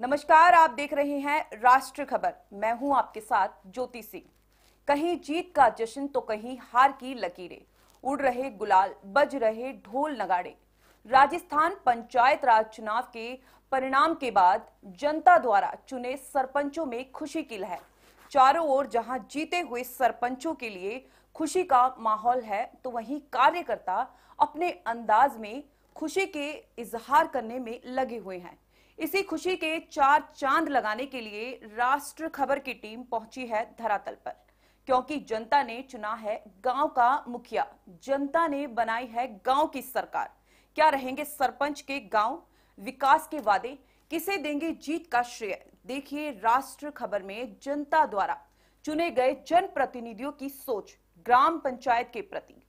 नमस्कार आप देख रहे हैं राष्ट्र खबर मैं हूं आपके साथ ज्योति सिंह कहीं जीत का जश्न तो कहीं हार की लकीरें उड़ रहे गुलाल बज रहे ढोल नगाड़े राजस्थान पंचायत राज चुनाव के परिणाम के बाद जनता द्वारा चुने सरपंचों में खुशी की लहर चारों ओर जहां जीते हुए सरपंचों के लिए खुशी का माहौल है तो वहीं कार्यकर्ता अपने अंदाज में खुशी के इजहार करने में लगे हुए हैं इसी खुशी के चार चांद लगाने के लिए राष्ट्र खबर की टीम पहुंची है धरातल पर क्योंकि जनता ने चुना है गांव का मुखिया जनता ने बनाई है गांव की सरकार क्या रहेंगे सरपंच के गांव विकास के वादे किसे देंगे जीत का श्रेय देखिए राष्ट्र खबर में जनता द्वारा चुने गए जनप्रतिनिधियों की सोच ग्राम पंचायत के प्रति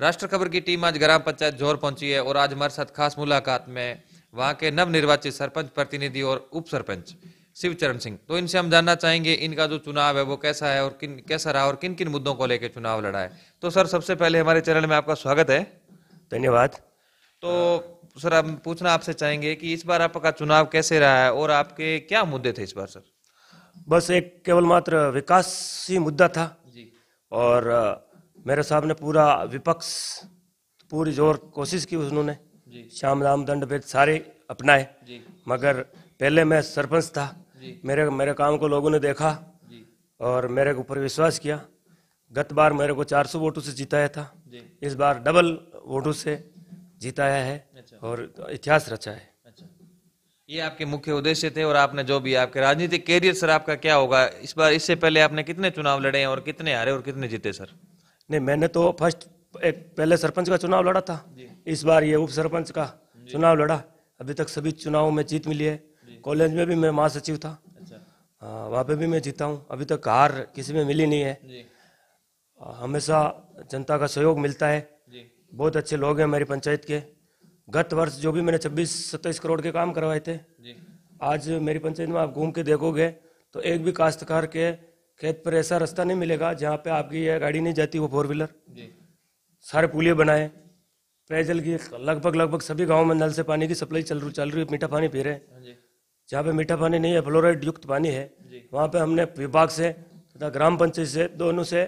राष्ट्र खबर की टीम आज ग्राम पंचायत जोर पहुंची है और आज हमारे साथ खास मुलाकात में वहां के नव निर्वाचित सरपंच प्रतिनिधि और उप सरपंच शिवचरण सिंह तो इनसे हम जानना चाहेंगे इनका जो चुनाव है वो कैसा है और किन कैसा रहा और किन किन मुद्दों को लेकर चुनाव लड़ा है तो सर सबसे पहले हमारे चैनल में आपका स्वागत है धन्यवाद तो सर हम पूछना आपसे चाहेंगे कि इस बार आपका चुनाव कैसे रहा है और आपके क्या मुद्दे थे इस बार सर बस एक केवल मात्र विकास ही मुद्दा था जी और मेरे साहब ने पूरा विपक्ष पूरी जोर कोशिश की उन्होंने श्याम राम दंड भेद सारे अपनाए मगर पहले मैं सरपंच था मेरे मेरे काम को लोगों ने देखा और मेरे ऊपर विश्वास किया गत बार मेरे को 400 वोटों से जिताया था इस बार डबल वोटों से जिताया है अच्छा। और इतिहास रचा है अच्छा। ये आपके मुख्य उद्देश्य थे और आपने जो भी आपके राजनीतिक कैरियर सर आपका क्या होगा इस बार इससे पहले आपने कितने चुनाव लड़े हैं और कितने हारे और कितने जीते सर नहीं मैंने तो फर्स्ट एक पहले सरपंच का चुनाव लड़ा था इस बार ये उप सरपंच का चुनाव लड़ा अभी तक सभी चुनाव में जीत मिली है कॉलेज में भी मैं महासचिव था अच्छा। वहाँ पे भी मैं जीता हूँ अभी तक हार किसी में मिली नहीं है हमेशा जनता का सहयोग मिलता है बहुत अच्छे लोग हैं मेरी पंचायत के गत वर्ष जो भी मैंने छब्बीस सत्ताईस करोड़ के काम करवाए थे आज मेरी पंचायत में आप घूम के देखोगे तो एक भी काश्तकार के खेत पर ऐसा रास्ता नहीं मिलेगा जहाँ पे आपकी यह गाड़ी नहीं जाती वो फोर व्हीलर सारे पुलिये बनाए पेयजल की लगभग लगभग सभी गाँव में नल से पानी की सप्लाई चल रही चल रही है मीठा पानी पी रहे हैं हाँ जहाँ पे मीठा पानी नहीं है फ्लोराइड युक्त पानी है वहाँ पे हमने विभाग से तथा ग्राम पंचायत से दोनों से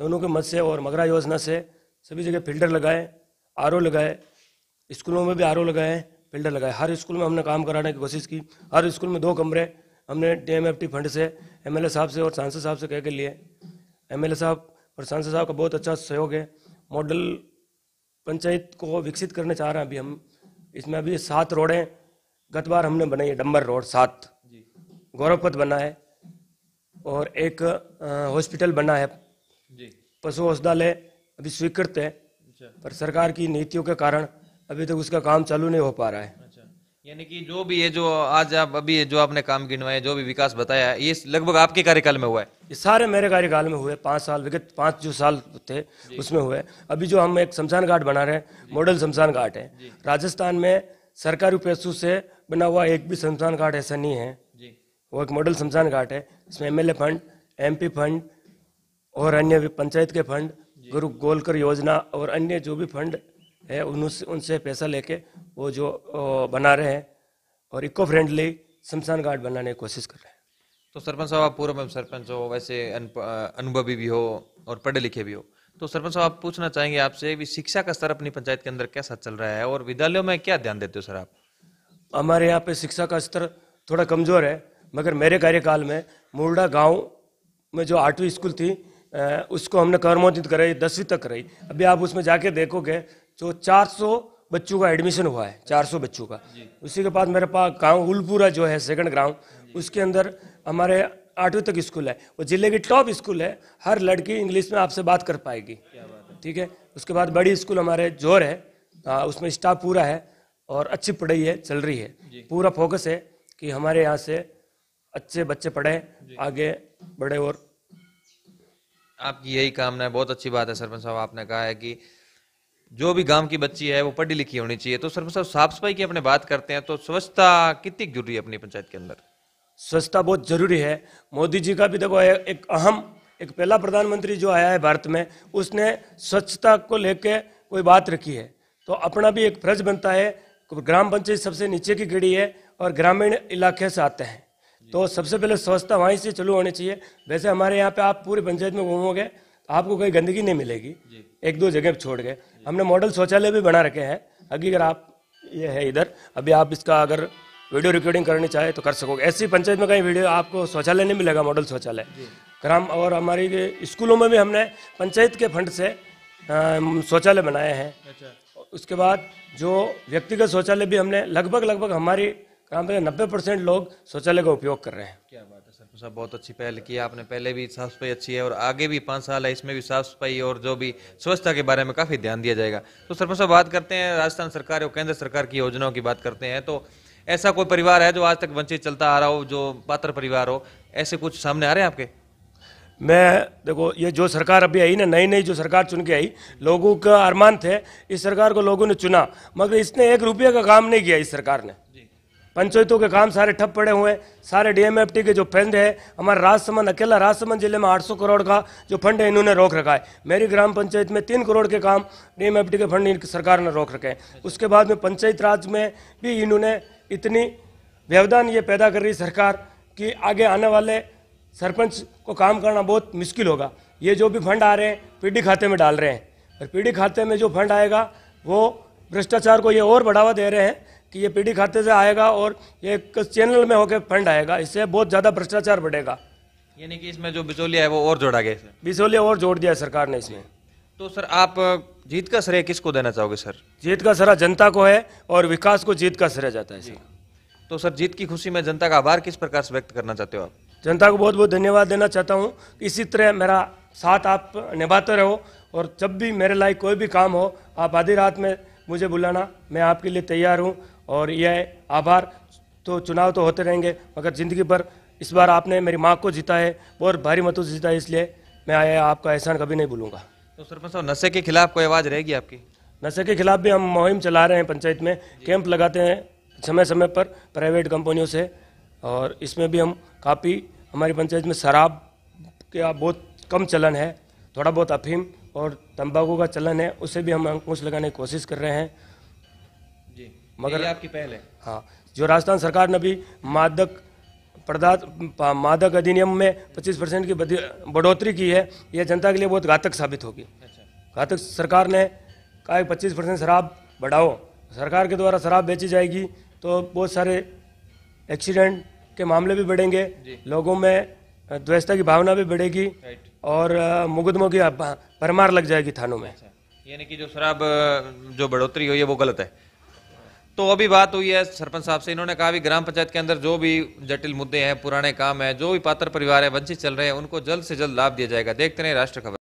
दोनों के मत से और मगरा योजना से सभी जगह फिल्टर लगाए आर लगाए स्कूलों में भी आर लगाए फिल्टर लगाए हर स्कूल में हमने काम कराने की कोशिश की हर स्कूल में दो कमरे हमने डी फंड से एम साहब से और सांसद साहब से कह के लिए एम साहब और सांसद साहब का बहुत अच्छा सहयोग है मॉडल पंचायत को विकसित करने चाह रहे हैं अभी हम इसमें अभी सात रोडें गत बार हमने बनाई है डम्बर रोड सात गौरवपथ बना है और एक हॉस्पिटल बना है पशु औषधालय अभी स्वीकृत है अच्छा। पर सरकार की नीतियों के कारण अभी तक तो उसका काम चालू नहीं हो पा रहा है अच्छा। यानी कि जो भी ये जो आज आप अभी जो आपने काम गिनवाए जो भी विकास बताया ये लगभग आपके कार्यकाल में हुआ है ये सारे मेरे कार्यकाल में हुए पाँच साल विगत पाँच जो साल थे उसमें हुए अभी जो हम एक शमशान घाट बना रहे हैं मॉडल शमशान घाट है राजस्थान में सरकारी पैसों से बना हुआ एक भी शमशान घाट ऐसा नहीं है वो एक मॉडल शमशान घाट है इसमें एमएलए फंड एमपी फंड और अन्य पंचायत के फंड गुरु गोलकर योजना और अन्य जो भी फंड है उनसे उनसे पैसा लेके वो जो बना रहे हैं और इको फ्रेंडली शमशान घाट बनाने की कोशिश कर रहे हैं तो सरपंच साहब आप पूर्व में सरपंच हो वैसे अनुभवी भी हो और पढ़े लिखे भी हो तो सरपंच साहब आप पूछना चाहेंगे आपसे भी शिक्षा का स्तर अपनी पंचायत के अंदर कैसा चल रहा है और विद्यालयों में क्या ध्यान देते हो सर आप हमारे यहाँ पे शिक्षा का स्तर थोड़ा कमजोर है मगर मेरे कार्यकाल में मुरडा गांव में जो आठवीं स्कूल थी उसको हमने कर्मोदित कराई दसवीं तक कराई अभी आप उसमें जाके देखोगे तो 400 बच्चों का एडमिशन हुआ है 400 बच्चों का उसी के बाद मेरे पास गांव उलपुरा जो है सेकंड ग्राउंड उसके अंदर हमारे आठवीं तक स्कूल है वो जिले की टॉप स्कूल है हर लड़की इंग्लिश में आपसे बात कर पाएगी ठीक है उसके बाद बड़ी स्कूल हमारे जोर है आ, उसमें स्टाफ पूरा है और अच्छी पढ़ाई है चल रही है पूरा फोकस है कि हमारे यहाँ से अच्छे बच्चे पढ़े आगे बढ़े और आपकी यही कामना है बहुत अच्छी बात है सरपंच साहब आपने कहा है कि जो भी गांव की बच्ची है वो पढ़ी लिखी होनी चाहिए तो सर साहब मतलब साफ सफाई की अपने बात करते हैं तो स्वच्छता कितनी जरूरी है अपनी पंचायत के अंदर स्वच्छता बहुत जरूरी है मोदी जी का भी देखो एक अहम एक पहला प्रधानमंत्री जो आया है भारत में उसने स्वच्छता को लेकर कोई बात रखी है तो अपना भी एक फर्ज बनता है ग्राम पंचायत सबसे नीचे की घड़ी है और ग्रामीण इलाके से आते हैं तो सबसे पहले स्वच्छता वहीं से चलू होनी चाहिए वैसे हमारे यहाँ पे आप पूरी पंचायत में घूमोगे आपको कोई गंदगी नहीं मिलेगी एक दो जगह छोड़ गए हमने मॉडल शौचालय भी बना रखे हैं अभी अगर आप ये है इधर अभी आप इसका अगर वीडियो रिकॉर्डिंग करनी चाहे तो कर सकोगे ऐसी पंचायत में कहीं वीडियो आपको शौचालय नहीं मिलेगा मॉडल शौचालय ग्राम और हमारी स्कूलों में भी हमने पंचायत के फंड से शौचालय बनाए हैं अच्छा। उसके बाद जो व्यक्तिगत शौचालय भी हमने लगभग लगभग हमारी ग्राम पंचायत नब्बे परसेंट लोग शौचालय का उपयोग कर रहे हैं क्या बात है साहब बहुत अच्छी पहल की आपने पहले भी साफ सफाई अच्छी है और आगे भी पाँच साल है इसमें भी साफ सफाई और जो भी स्वच्छता के बारे में काफ़ी ध्यान दिया जाएगा तो सरपंच साहब बात करते हैं राजस्थान सरकार और केंद्र सरकार की योजनाओं की बात करते हैं तो ऐसा कोई परिवार है जो आज तक वंचित चलता आ रहा हो जो पात्र परिवार हो ऐसे कुछ सामने आ रहे हैं आपके मैं देखो ये जो सरकार अभी आई ना नई नई जो सरकार चुन के आई लोगों का अरमान थे इस सरकार को लोगों ने चुना मगर इसने एक रुपये का काम नहीं किया इस सरकार ने पंचायतों के काम सारे ठप पड़े हुए हैं सारे डीएमएफटी के जो फंड है हमारा राजसमंद अकेला राजसमंद जिले में 800 करोड़ का जो फंड है इन्होंने रोक रखा है मेरी ग्राम पंचायत में तीन करोड़ के काम डीएमएफटी के फंड सरकार ने रोक रखे हैं उसके बाद में पंचायत राज में भी इन्होंने इतनी व्यवधान ये पैदा कर रही सरकार कि आगे आने वाले सरपंच को काम करना बहुत मुश्किल होगा ये जो भी फंड आ रहे हैं पीढ़ी खाते में डाल रहे हैं और पीडी खाते में जो फंड आएगा वो भ्रष्टाचार को ये और बढ़ावा दे रहे हैं कि ये पीडी खाते से आएगा और ये चैनल में होकर फंड आएगा इससे बहुत ज़्यादा भ्रष्टाचार बढ़ेगा यानी कि इसमें जो बिचौलिया है वो और जोड़ा गया बिचौलिया और जोड़ दिया सरकार ने इसमें तो सर आप जीत का श्रेय किसको देना चाहोगे सर जीत का श्रेय जनता को है और विकास को जीत का श्रेय जाता है तो सर जीत की खुशी में जनता का आभार किस प्रकार से व्यक्त करना चाहते हो आप जनता को बहुत बहुत धन्यवाद देना चाहता हूँ इसी तरह मेरा साथ आप निभाते रहो और जब भी मेरे लायक कोई भी काम हो आप आधी रात में मुझे बुलाना मैं आपके लिए तैयार हूँ और यह आभार तो चुनाव तो होते रहेंगे मगर ज़िंदगी भर इस बार आपने मेरी माँ को जीता है और भारी मतों से जीता है इसलिए मैं आया आपका एहसान कभी नहीं भूलूंगा तो सरपंच साहब नशे के खिलाफ कोई आवाज़ रहेगी आपकी नशे के खिलाफ भी हम मुहिम चला रहे हैं पंचायत में कैंप लगाते हैं समय समय पर प्राइवेट कंपनियों से और इसमें भी हम काफ़ी हमारी पंचायत में शराब का बहुत कम चलन है थोड़ा बहुत अफीम और तंबाकू का चलन है उसे भी हम अंकुश लगाने की कोशिश कर रहे हैं मगर आपकी पहल है हाँ जो राजस्थान सरकार ने भी मादक पदार्थ मादक अधिनियम में 25 परसेंट की बढ़ोतरी की है यह जनता के लिए बहुत घातक साबित होगी अच्छा। घातक सरकार ने कहा पच्चीस परसेंट शराब बढ़ाओ सरकार के द्वारा शराब बेची जाएगी तो बहुत सारे एक्सीडेंट के मामले भी बढ़ेंगे लोगों में द्वेषता की भावना भी बढ़ेगी और मुकदमों की भरमार लग जाएगी थानों में अच्छा। यानी कि जो शराब जो बढ़ोतरी हुई है वो गलत है तो अभी बात हुई है सरपंच साहब से इन्होंने कहा भी ग्राम पंचायत के अंदर जो भी जटिल मुद्दे हैं पुराने काम है जो भी पात्र परिवार है वंचित चल रहे हैं उनको जल्द से जल्द लाभ दिया जाएगा देखते रहे राष्ट्र खबर